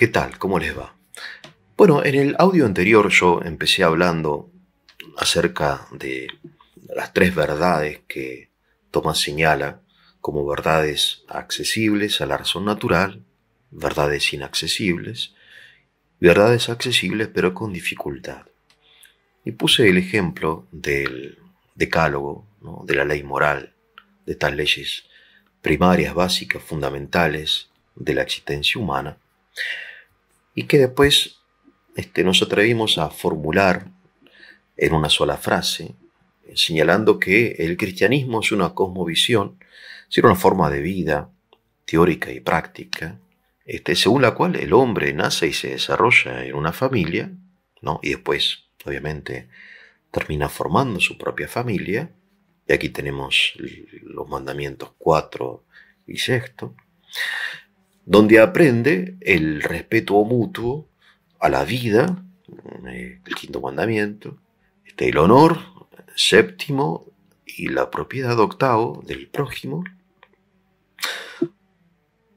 ¿Qué tal? ¿Cómo les va? Bueno, en el audio anterior yo empecé hablando acerca de las tres verdades que Tomás señala como verdades accesibles a la razón natural, verdades inaccesibles, verdades accesibles pero con dificultad. Y puse el ejemplo del decálogo, de la ley moral, de estas leyes primarias, básicas, fundamentales de la existencia humana, y que después este, nos atrevimos a formular en una sola frase, señalando que el cristianismo es una cosmovisión, es una forma de vida teórica y práctica, este, según la cual el hombre nace y se desarrolla en una familia, ¿no? y después, obviamente, termina formando su propia familia, y aquí tenemos los mandamientos 4 y 6, donde aprende el respeto mutuo a la vida, eh, el quinto mandamiento, el honor, séptimo, y la propiedad octavo del prójimo,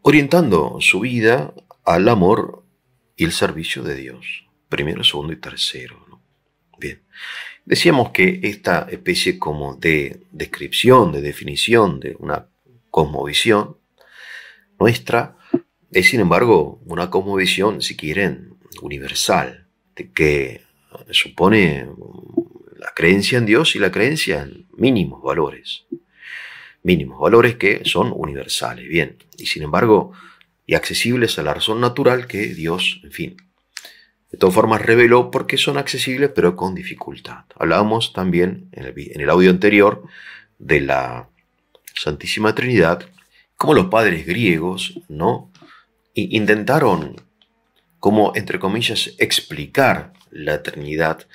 orientando su vida al amor y el servicio de Dios, primero, segundo y tercero. Bien, decíamos que esta especie como de descripción, de definición de una cosmovisión nuestra, es sin embargo una cosmovisión, si quieren, universal, que supone la creencia en Dios y la creencia en mínimos valores. Mínimos valores que son universales, bien, y sin embargo, y accesibles a la razón natural que Dios, en fin, de todas formas reveló porque son accesibles pero con dificultad. Hablábamos también en el, en el audio anterior de la Santísima Trinidad, como los padres griegos, ¿no? intentaron, como entre comillas, explicar la Trinidad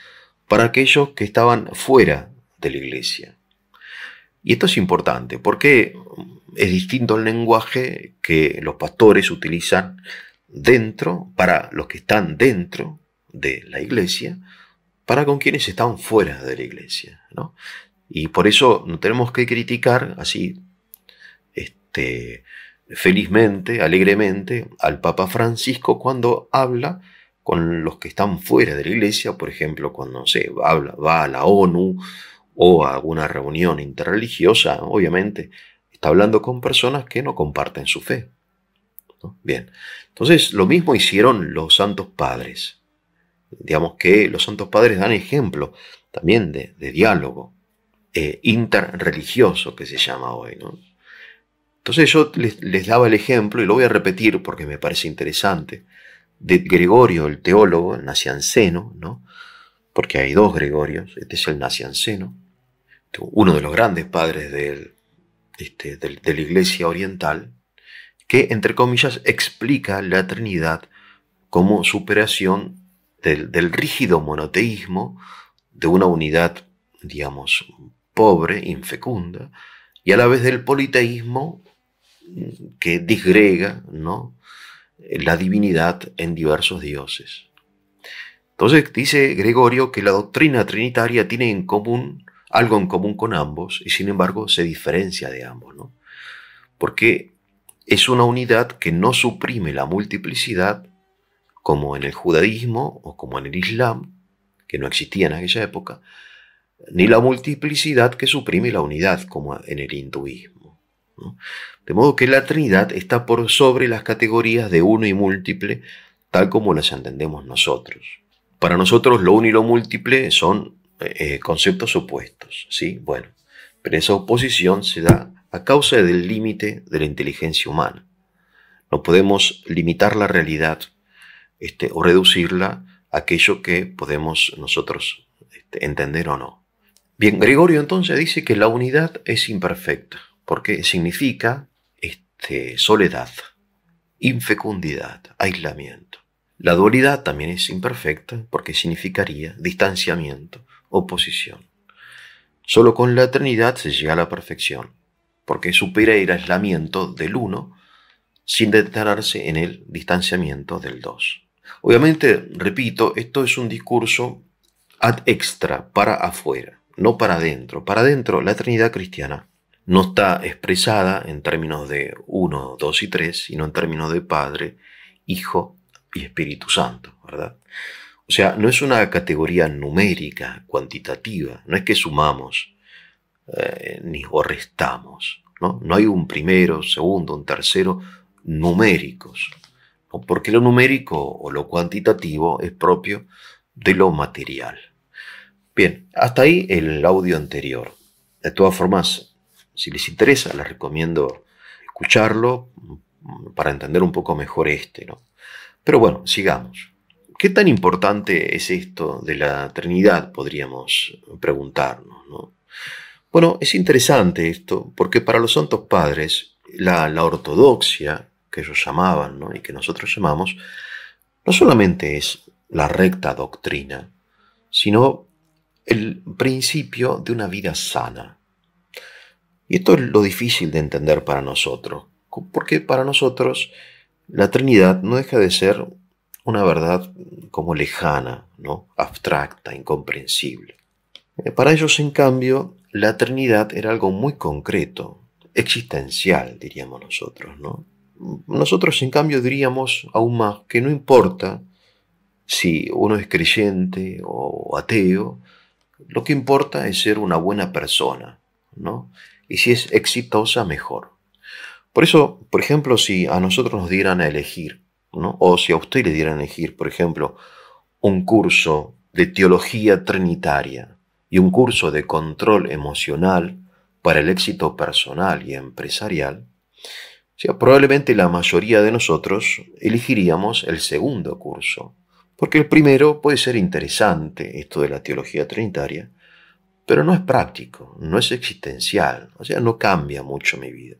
para aquellos que estaban fuera de la iglesia. Y esto es importante porque es distinto el lenguaje que los pastores utilizan dentro, para los que están dentro de la iglesia, para con quienes están fuera de la iglesia. Y por eso no tenemos que criticar así este, felizmente, alegremente, al Papa Francisco cuando habla con los que están fuera de la iglesia, por ejemplo, cuando se habla, va a la ONU o a alguna reunión interreligiosa, obviamente, está hablando con personas que no comparten su fe. Bien, entonces lo mismo hicieron los santos padres. Digamos que los santos padres dan ejemplo también de, diálogo eh, interreligioso que se llama hoy. ¿no? Entonces yo les, daba el ejemplo, y lo voy a repetir porque me parece interesante, de Gregorio, el teólogo, el nacianceno, ¿no? porque hay dos Gregorios, este es el nacianceno, uno de los grandes padres este, de la Iglesia Oriental, que entre comillas explica la Trinidad como superación del, del rígido monoteísmo de una unidad, digamos, pobre, infecunda, y a la vez del politeísmo que disgrega ¿no? la divinidad en diversos dioses. Entonces dice Gregorio que la doctrina trinitaria tiene en común algo en común con ambos y sin embargo se diferencia de ambos, Porque es una unidad que no suprime la multiplicidad como en el judaísmo o como en el islam, que no existía en aquella época, ni la multiplicidad que suprime la unidad como en el hinduismo. De modo que la Trinidad está por sobre las categorías de uno y múltiple, tal como las entendemos nosotros. Para nosotros lo uno y lo múltiple son eh, conceptos opuestos, ¿sí? Bueno, pero esa oposición se da a causa del límite de la inteligencia humana. No podemos limitar la realidad este, o reducirla a aquello que podemos nosotros este, entender o no. Bien, Gregorio entonces dice que la unidad es imperfecta, porque significa de soledad, infecundidad, aislamiento. La dualidad también es imperfecta porque significaría distanciamiento, oposición. Solo con la trinidad se llega a la perfección, porque supera el aislamiento del uno sin detenerse en el distanciamiento del dos. Obviamente, repito, esto es un discurso ad extra, para afuera, no para adentro. Para adentro, la Trinidad cristiana no está expresada en términos de 1, 2 y 3, sino en términos de Padre, Hijo y Espíritu Santo, ¿verdad? O sea, no es una categoría numérica, cuantitativa, no es que sumamos eh, ni o restamos, ¿no? No hay un primero, segundo, un tercero, numéricos, porque lo numérico o lo cuantitativo es propio de lo material. Bien, hasta ahí el audio anterior. De todas formas, si les interesa, les recomiendo escucharlo mm, para entender un poco mejor este. ¿no? Pero bueno, sigamos. ¿Qué tan importante es esto de la Trinidad? Podríamos preguntarnos. Bueno, es interesante esto porque para los santos padres la, ortodoxia que ellos llamaban y que nosotros llamamos, no solamente es la recta doctrina, sino el principio de una vida sana. Y esto es lo difícil de entender para nosotros, porque para nosotros la Trinidad no deja de ser una verdad como lejana, ¿no? abstracta, incomprensible. Eh, para ellos, en cambio, la Trinidad era algo muy concreto, existencial, diríamos nosotros. ¿no? Nosotros, en cambio, diríamos aún más que no importa si uno es creyente o ateo, lo que importa es ser una buena persona, ¿no? y si es exitosa, mejor. Por eso, por ejemplo, si a nosotros nos dieran a elegir, o si a usted le dieran a elegir, por ejemplo, un curso de teología trinitaria y un curso de control emocional para el éxito personal y empresarial, probablemente la mayoría de nosotros elegiríamos el segundo curso, porque el primero puede ser interesante, esto de la teología trinitaria, pero no es práctico, no es existencial, o sea, no cambia mucho mi vida.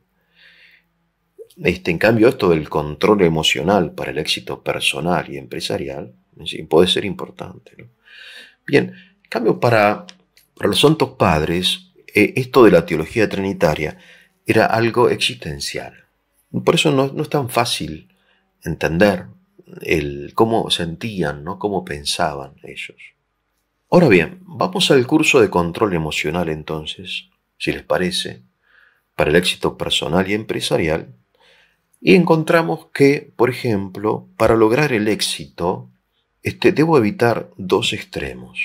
Este, en cambio, esto del control emocional para el éxito personal y empresarial puede ser importante. Bien, en cambio, para, para los santos padres, eh, esto de la teología trinitaria era algo existencial. Por eso no, es tan fácil entender el, cómo sentían, ¿no? cómo pensaban ellos. Ahora bien, vamos al curso de control emocional entonces, si les parece, para el éxito personal y empresarial, y encontramos que, por ejemplo, para lograr el éxito, este, debo evitar dos extremos.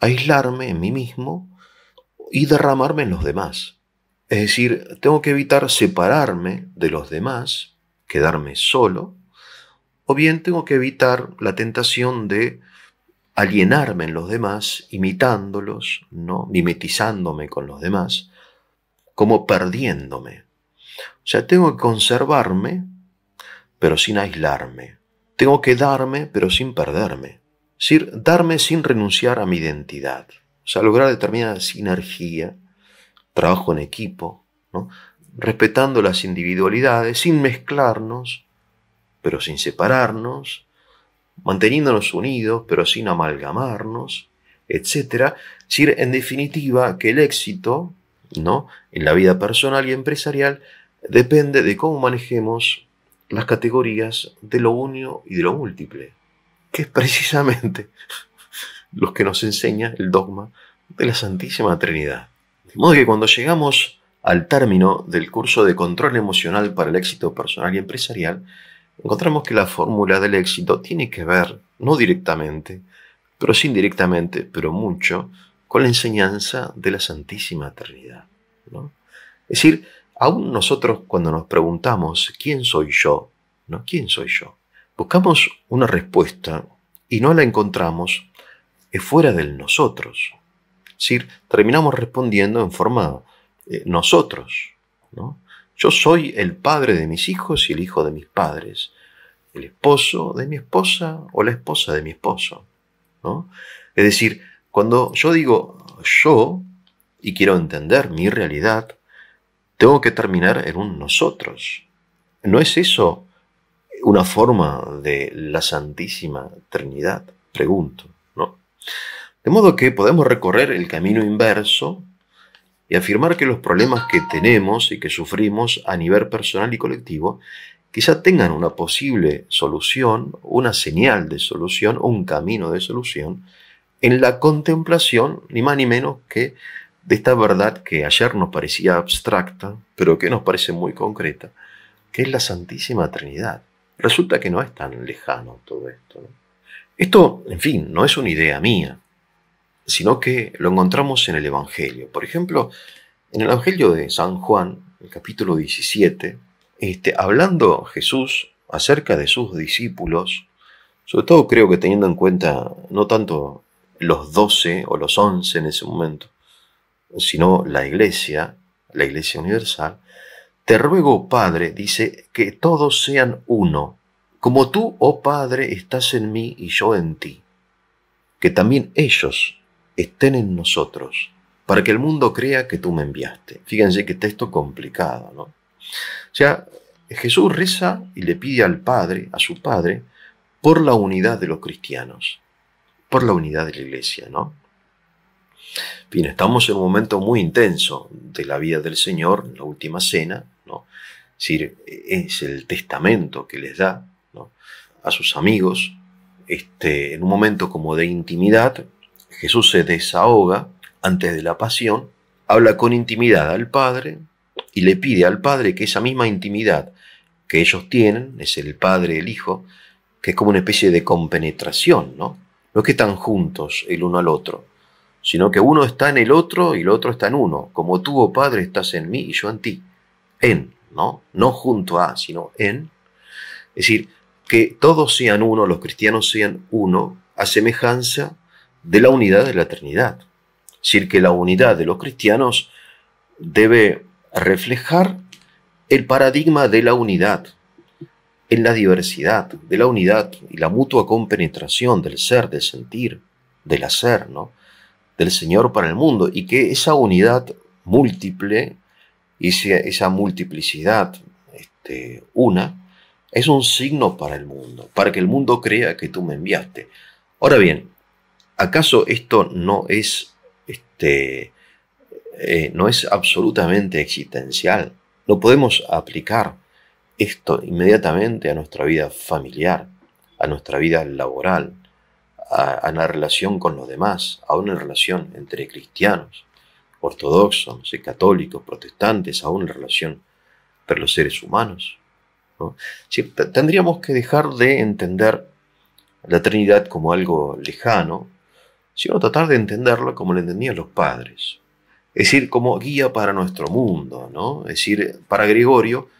Aislarme en mí mismo y derramarme en los demás. Es decir, tengo que evitar separarme de los demás, quedarme solo, o bien tengo que evitar la tentación de alienarme en los demás, imitándolos, ¿no? mimetizándome con los demás, como perdiéndome. O sea, tengo que conservarme, pero sin aislarme. Tengo que darme, pero sin perderme. Es decir, darme sin renunciar a mi identidad. O sea, lograr determinada sinergia, trabajo en equipo, respetando las individualidades, sin mezclarnos, pero sin separarnos, manteniéndonos unidos pero sin amalgamarnos, etc. decir, en definitiva, que el éxito ¿no? en la vida personal y empresarial depende de cómo manejemos las categorías de lo único y de lo múltiple, que es precisamente lo que nos enseña el dogma de la Santísima Trinidad. De modo que cuando llegamos al término del curso de control emocional para el éxito personal y empresarial, encontramos que la fórmula del éxito tiene que ver, no directamente, pero sí indirectamente, pero mucho, con la enseñanza de la Santísima Trinidad. Es decir, aún nosotros cuando nos preguntamos, ¿quién soy yo? ¿No? ¿Quién soy yo? Buscamos una respuesta y no la encontramos eh, fuera del nosotros. Es decir, terminamos respondiendo en forma eh, nosotros. ¿no? Yo soy el padre de mis hijos y el hijo de mis padres, el esposo de mi esposa o la esposa de mi esposo. ¿no? Es decir, cuando yo digo yo y quiero entender mi realidad, tengo que terminar en un nosotros. ¿No es eso una forma de la Santísima Trinidad? Pregunto, ¿no? De modo que podemos recorrer el camino inverso y afirmar que los problemas que tenemos y que sufrimos a nivel personal y colectivo quizá tengan una posible solución, una señal de solución, un camino de solución, en la contemplación, ni más ni menos que de esta verdad que ayer nos parecía abstracta, pero que nos parece muy concreta, que es la Santísima Trinidad. Resulta que no es tan lejano todo esto. Esto, en fin, no es una idea mía sino que lo encontramos en el Evangelio. Por ejemplo, en el Evangelio de San Juan, el capítulo 17, este, hablando Jesús acerca de sus discípulos, sobre todo creo que teniendo en cuenta no tanto los doce o los once en ese momento, sino la iglesia, la iglesia universal, te ruego, Padre, dice, que todos sean uno, como tú, oh Padre, estás en mí y yo en ti, que también ellos estén en nosotros, para que el mundo crea que tú me enviaste. Fíjense que texto complicado, ¿no? O sea, Jesús reza y le pide al Padre, a su Padre, por la unidad de los cristianos, por la unidad de la iglesia, ¿no? Bien, estamos en un momento muy intenso de la vida del Señor, la última cena, ¿no? Es es el testamento que les da a sus amigos, este, en un momento como de intimidad, Jesús se desahoga antes de la pasión, habla con intimidad al Padre y le pide al Padre que esa misma intimidad que ellos tienen, es el Padre, el Hijo, que es como una especie de compenetración, ¿no? No es que están juntos el uno al otro, sino que uno está en el otro y el otro está en uno, como tú, oh Padre, estás en mí y yo en ti, en, ¿no? No junto a, sino en. Es decir, que todos sean uno, los cristianos sean uno, a semejanza de la unidad de la Trinidad. Es decir, que la unidad de los cristianos debe reflejar el paradigma de la unidad en la diversidad, de la unidad y la mutua compenetración del ser, del sentir, del hacer, ¿no? del Señor para el mundo, y que esa unidad múltiple, y esa multiplicidad este, una, es un signo para el mundo, para que el mundo crea que tú me enviaste. Ahora bien, ¿Acaso esto no es, este, eh, no es absolutamente existencial? ¿No podemos aplicar esto inmediatamente a nuestra vida familiar, a nuestra vida laboral, a, la relación con los demás, a una relación entre cristianos, ortodoxos, católicos, protestantes, a una relación entre los seres humanos? tendríamos que dejar de entender la Trinidad como algo lejano, sino tratar de entenderlo como lo entendían los padres. Es decir, como guía para nuestro mundo, ¿no? Es decir, para Gregorio,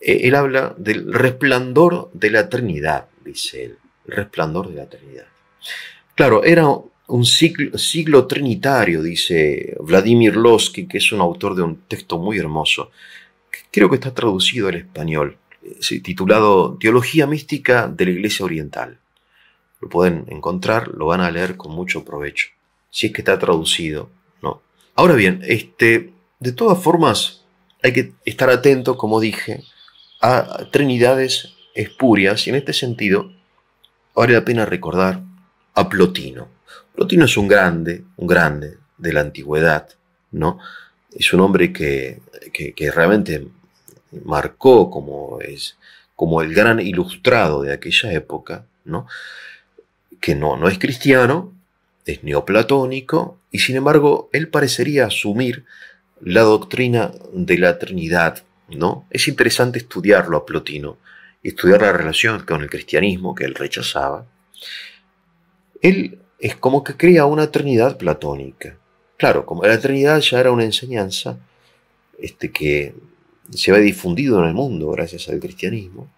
eh, él habla del resplandor de la Trinidad, dice él, el resplandor de la Trinidad. Claro, era un siglo, trinitario, dice Vladimir Lossky, que es un autor de un texto muy hermoso, creo que está traducido al español, eh, titulado Teología Mística de la Iglesia Oriental lo pueden encontrar, lo van a leer con mucho provecho. Si es que está traducido, no. Ahora bien, este, de todas formas, hay que estar atento, como dije, a trinidades espurias, y en este sentido, vale la pena recordar a Plotino. Plotino es un grande, un grande de la antigüedad, ¿no? Es un hombre que, que realmente marcó como, es, como el gran ilustrado de aquella época, ¿no? que no, no es cristiano, es neoplatónico, y sin embargo él parecería asumir la doctrina de la Trinidad. ¿no? Es interesante estudiarlo a Plotino, estudiar la relación con el cristianismo que él rechazaba. Él es como que crea una Trinidad platónica. Claro, como la Trinidad ya era una enseñanza este, que se había difundido en el mundo gracias al cristianismo,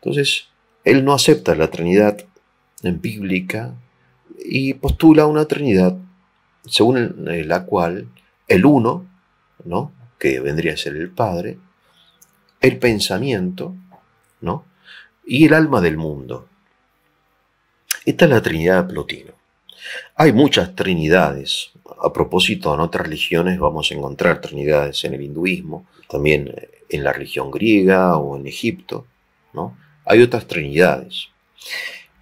entonces él no acepta la Trinidad en bíblica y postula una Trinidad según eh, la cual el uno, ¿no? que vendría a ser el Padre, el pensamiento ¿no? y el alma del mundo. Esta es la Trinidad de Plotino. Hay muchas trinidades. A propósito, en otras religiones vamos a encontrar trinidades en el hinduismo, también eh, en la religión griega o en Egipto. ¿no? Hay otras trinidades.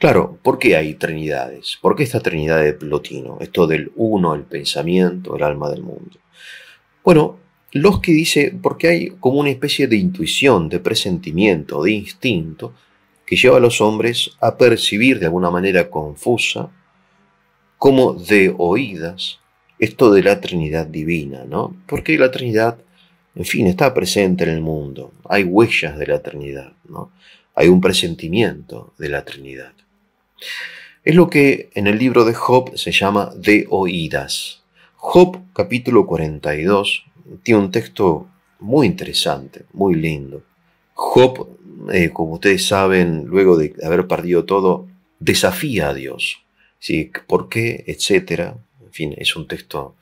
Claro, ¿por qué hay trinidades? ¿Por qué esta trinidad de Plotino? Esto del uno, el pensamiento, el alma del mundo. Bueno, los que dice, porque hay como una especie de intuición, de presentimiento, de instinto, que lleva a los hombres a percibir de alguna manera confusa, como de oídas, esto de la Trinidad divina, ¿no? Porque la Trinidad, en fin, está presente en el mundo, hay huellas de la Trinidad, ¿no? Hay un presentimiento de la Trinidad. Es lo que en el libro de Job se llama de oídas. Job capítulo 42 tiene un texto muy interesante, muy lindo. Job, eh, como ustedes saben, luego de haber perdido todo, desafía a Dios. ¿Sí? ¿Por qué? Etcétera. En fin, es un texto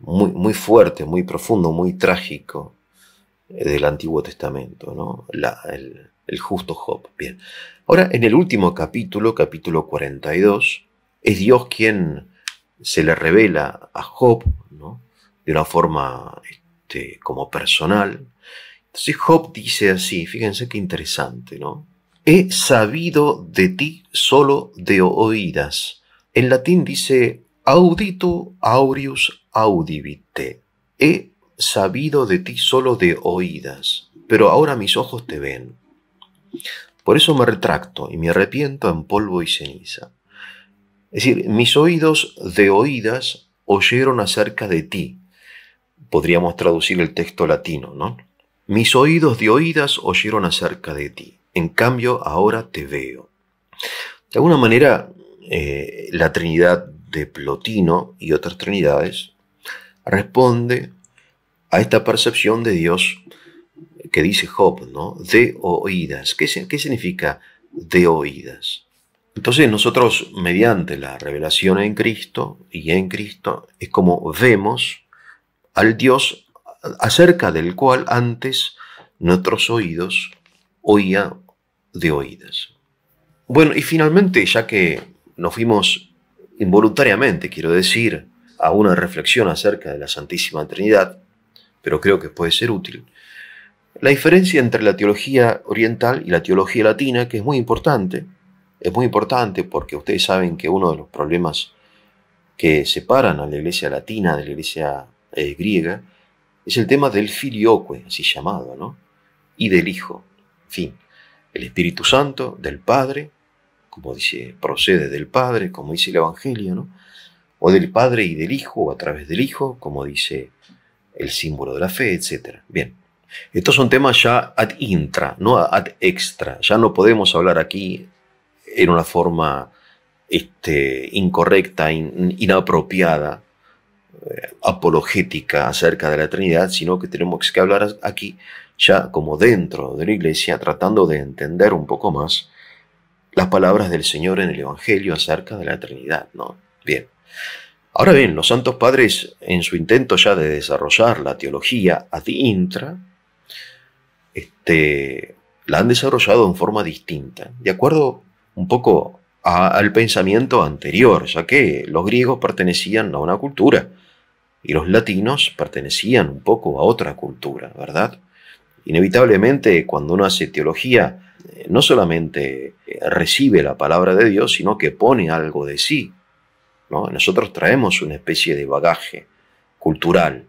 muy, muy fuerte, muy profundo, muy trágico del Antiguo Testamento, ¿no? el, justo Job. Bien. Ahora, en el último capítulo, capítulo 42, es Dios quien se le revela a Job, ¿no? De una forma este, como personal. Entonces Job dice así, fíjense qué interesante, ¿no? He sabido de ti solo de oídas. En latín dice auditu aureus audivite. He sabido de ti solo de oídas, pero ahora mis ojos te ven. Por eso me retracto y me arrepiento en polvo y ceniza. Es decir, mis oídos de oídas oyeron acerca de ti. Podríamos traducir el texto latino, ¿no? Mis oídos de oídas oyeron acerca de ti. En cambio, ahora te veo. De alguna manera, eh, la Trinidad de Plotino y otras Trinidades responde a esta percepción de Dios que dice Job, ¿no? De oídas. ¿Qué, qué significa de oídas? Entonces nosotros, mediante la revelación en Cristo y en Cristo, es como vemos al Dios acerca del cual antes nuestros oídos oía de oídas. Bueno, y finalmente, ya que nos fuimos involuntariamente, quiero decir, a una reflexión acerca de la Santísima Trinidad, pero creo que puede ser útil. La diferencia entre la teología oriental y la teología latina, que es muy importante, es muy importante porque ustedes saben que uno de los problemas que separan a la iglesia latina de la iglesia eh, griega es el tema del filioque, así llamado, ¿no? Y del Hijo. En fin, el Espíritu Santo, del Padre, como dice, procede del Padre, como dice el Evangelio, ¿no? O del Padre y del Hijo, o a través del Hijo, como dice el símbolo de la fe, etc. Bien, estos son temas ya ad intra, no ad extra. Ya no podemos hablar aquí en una forma este, incorrecta, inapropiada, eh, apologética acerca de la Trinidad, sino que tenemos que hablar aquí ya como dentro de la iglesia, tratando de entender un poco más las palabras del Señor en el Evangelio acerca de la Trinidad, ¿no? Bien. Ahora bien, los santos padres, en su intento ya de desarrollar la teología ad intra, este, la han desarrollado en forma distinta, de acuerdo un poco al pensamiento anterior, ya que los griegos pertenecían a una cultura y los latinos pertenecían un poco a otra cultura, ¿verdad? Inevitablemente, cuando uno hace teología, eh, no solamente eh, recibe la palabra de Dios, sino que pone algo de sí nosotros traemos una especie de bagaje cultural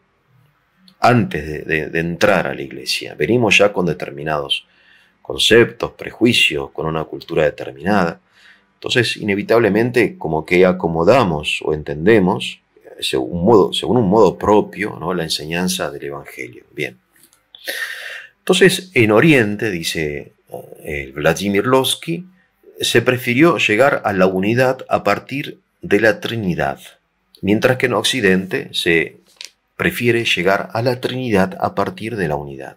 antes de, entrar a la iglesia. Venimos ya con determinados conceptos, prejuicios, con una cultura determinada. Entonces, inevitablemente, como que acomodamos o entendemos, eh, según un modo, propio, ¿no? la enseñanza del Evangelio. Bien. Entonces, en Oriente, dice eh, Vladimir Lovsky, se prefirió llegar a la unidad a partir de la Trinidad, mientras que en Occidente se prefiere llegar a la Trinidad a partir de la unidad.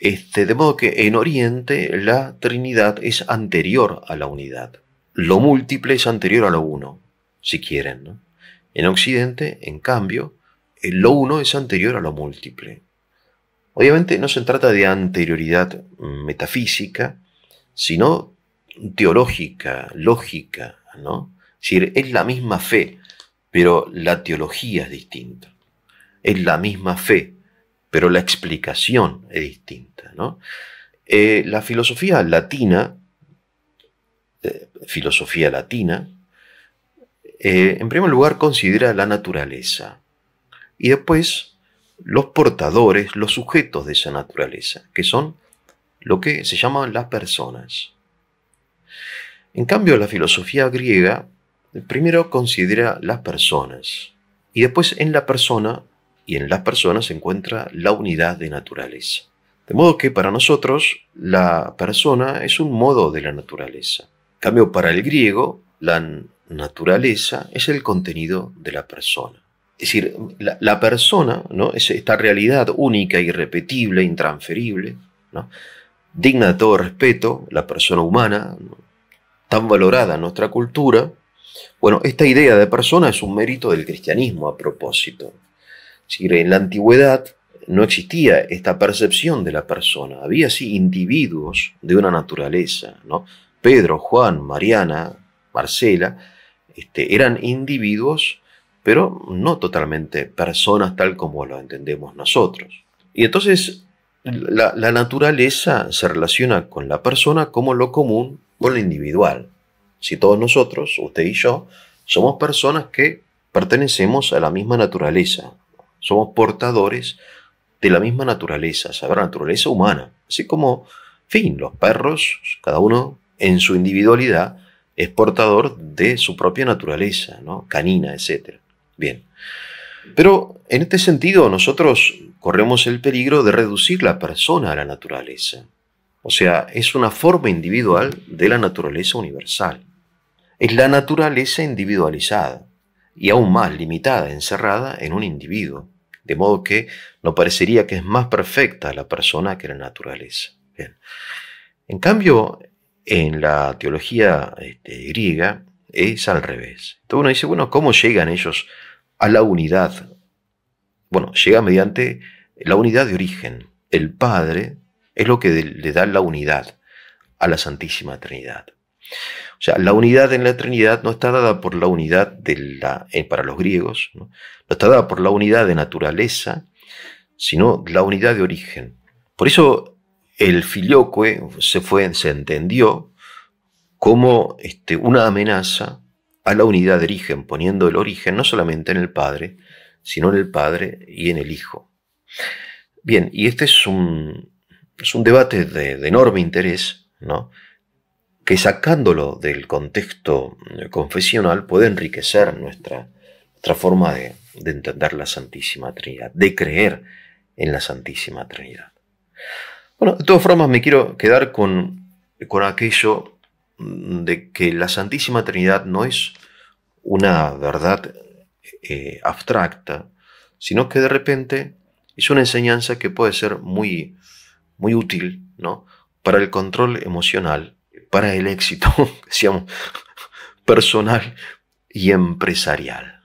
Este, de modo que en Oriente la Trinidad es anterior a la unidad. Lo múltiple es anterior a lo uno, si quieren. En Occidente, en cambio, lo uno es anterior a lo múltiple. Obviamente no se trata de anterioridad metafísica, sino teológica, lógica, ¿no? decir, es la misma fe, pero la teología es distinta. Es la misma fe, pero la explicación es distinta. ¿no? Eh, la filosofía latina, eh, filosofía latina, eh, en primer lugar considera la naturaleza y después los portadores, los sujetos de esa naturaleza, que son lo que se llaman las personas. En cambio, la filosofía griega Primero considera las personas y después en la persona y en las personas se encuentra la unidad de naturaleza. De modo que para nosotros la persona es un modo de la naturaleza. En cambio, para el griego, la naturaleza es el contenido de la persona. Es decir, la, persona, ¿no? es esta realidad única, irrepetible, intransferible, digna de todo respeto, la persona humana, tan valorada en nuestra cultura, bueno, esta idea de persona es un mérito del cristianismo a propósito. Si en la antigüedad no existía esta percepción de la persona, había sí individuos de una naturaleza, Pedro, Juan, Mariana, Marcela, este, eran individuos, pero no totalmente personas tal como lo entendemos nosotros. Y entonces la, la naturaleza se relaciona con la persona como lo común o lo individual si todos nosotros, usted y yo, somos personas que pertenecemos a la misma naturaleza, somos portadores de la misma naturaleza, saber la naturaleza humana, así como, fin, los perros, cada uno en su individualidad, es portador de su propia naturaleza, ¿no? canina, etc. Bien. Pero en este sentido nosotros corremos el peligro de reducir la persona a la naturaleza. O sea, es una forma individual de la naturaleza universal es la naturaleza individualizada y aún más limitada, encerrada en un individuo, de modo que no parecería que es más perfecta la persona que la naturaleza. En cambio, en la teología este, griega es al revés. Entonces uno dice, bueno, ¿cómo llegan ellos a la unidad? Bueno, llega mediante la unidad de origen. El Padre es lo que le da la unidad a la Santísima Trinidad. O sea, la unidad en la Trinidad no está dada por la unidad de la, eh, para los griegos, ¿no? está dada por la unidad de naturaleza, sino la unidad de origen. Por eso el filioque se, fue, se entendió como este, una amenaza a la unidad de origen, poniendo el origen no solamente en el Padre, sino en el Padre y en el Hijo. Bien, y este es un, debate de, de enorme interés, ¿no? que sacándolo del contexto eh, confesional puede enriquecer nuestra, nuestra forma de, entender la Santísima Trinidad, de creer en la Santísima Trinidad. Bueno, de todas formas me quiero quedar con, con aquello mm, de que la Santísima Trinidad no es una verdad eh, abstracta, sino que de repente es una enseñanza que puede ser muy, muy útil ¿no? para el control emocional para el éxito, decíamos, personal y empresarial.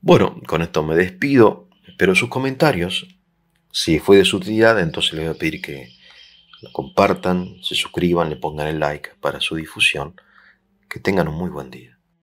Bueno, con esto me despido, espero sus comentarios, si fue de su utilidad, entonces les voy a pedir que lo compartan, se suscriban, le pongan el like para su difusión. Que tengan un muy buen día.